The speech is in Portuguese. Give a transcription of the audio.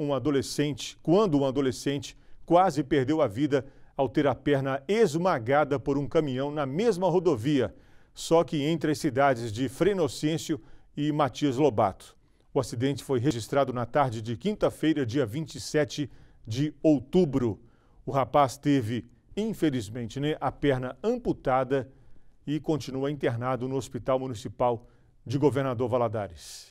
um adolescente, quando um adolescente quase perdeu a vida ao ter a perna esmagada por um caminhão na mesma rodovia, só que entre as cidades de Frenocêncio e Matias Lobato. O acidente foi registrado na tarde de quinta-feira, dia 27 de outubro. O rapaz teve, infelizmente, né, a perna amputada e continua internado no Hospital Municipal de Governador Valadares.